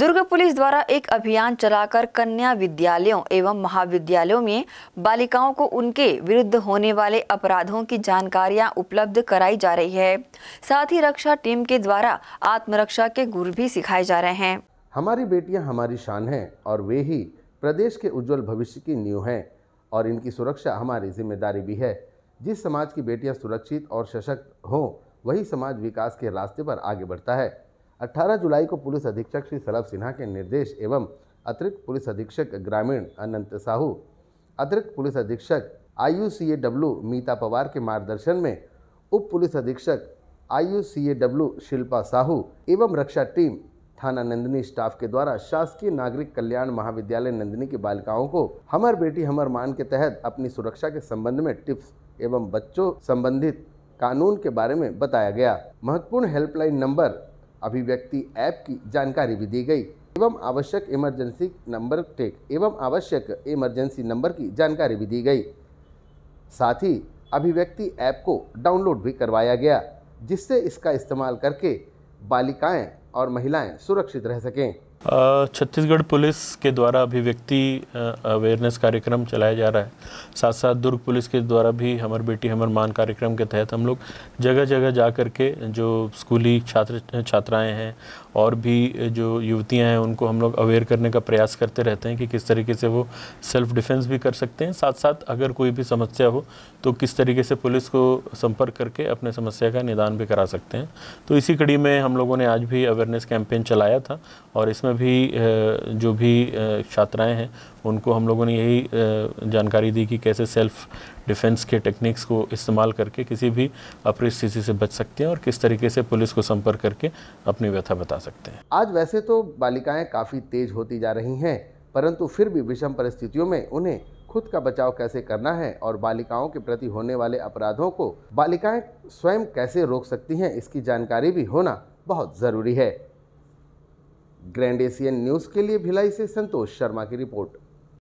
दुर्ग police द्वारा एक अभियान चलाकर कन्या विद्यालयों एवं महाविद्यालयों में बालिकाओं को उनके विरुद्ध होने वाले अपराधों की जानकारियां उपलब्ध कराई जा रही है साथ ही रक्षा टीम के द्वारा आत्मरक्षा के गुर भी सिखाए जा रहे हैं हमारी बेटियां हमारी शान हैं और वे ही प्रदेश के उज्जवल भविष्य की नींव है और इनकी सुरक्षा हमारी जिम्मेदारी भी है जिस समाज की बेटियाँ सुरक्षित और सशक्त हों वही समाज विकास के रास्ते पर आगे बढ़ता है 18 जुलाई को पुलिस अधीक्षक श्री सलभ सिन्हा के निर्देश एवं अतिरिक्त पुलिस अधीक्षक ग्रामीण अनंत साहू अतिरिक्त पुलिस अधीक्षक आई सी ए डब्ल्यू मीता पवार के मार्गदर्शन में उप पुलिस अधीक्षक I C A W Shilpa Sahu एवं रक्षा टीम थाना नंदिनी स्टाफ के द्वारा शासकीय नागरिक कल्याण महाविद्यालय नंदिनी की बालिकाओं को हमर बेटी हमर मान के तहत अपनी सुरक्षा के संबंध में टिप्स एवं बच्चों संबंधित कानून के बारे में बताया गया महत्वपूर्ण हेल्पलाइन नंबर अभिव्यक्ति ऐप की जानकारी भी दी गई एवं आवश्यक इमरजेंसी नंबर टेक एवं आवश्यक इमरजेंसी नंबर की जानकारी भी दी गई साथ ही अभिव्यक्ति ऐप को डाउनलोड भी करवाया गया जिससे इसका इस्तेमाल करके बालिकाएं और महिलाएं सुरक्षित रह सकें छत्तीसगढ़ पुलिस के द्वारा अभिव्यक्ति अवेयरनेस कार्यक्रम चलाया जा रहा है साथ साथ दुर्ग पुलिस के द्वारा भी हमर बेटी हमर मान कार्यक्रम के तहत हम लोग जगह जगह जा कर के जो स्कूली छात्र छात्राएं हैं और भी जो युवतियां हैं उनको हम लोग अवेयर करने का प्रयास करते रहते हैं कि किस तरीके से वो सेल्फ डिफेंस भी कर सकते हैं साथ साथ अगर कोई भी समस्या हो तो किस तरीके से पुलिस को संपर्क करके अपने समस्या का निदान भी करा सकते हैं तो इसी कड़ी में हम लोगों ने आज भी अवेयरनेस कैंपेन चलाया था और इसमें में भी जो भी छात्राएं हैं उनको हम लोगों ने यही जानकारी दी कि कैसे सेल्फ डिफेंस के टेक्निक्स को इस्तेमाल करके किसी भी अपरिस्थिति से बच सकते हैं और किस तरीके से पुलिस को संपर्क करके अपनी व्यथा बता सकते हैं आज वैसे तो बालिकाएं काफ़ी तेज होती जा रही हैं परंतु फिर भी विषम परिस्थितियों में उन्हें खुद का बचाव कैसे करना है और बालिकाओं के प्रति होने वाले अपराधों को बालिकाएं स्वयं कैसे रोक सकती हैं इसकी जानकारी भी होना बहुत ज़रूरी है ग्रैंड एशियन न्यूज़ के लिए भिलाई से संतोष शर्मा की रिपोर्ट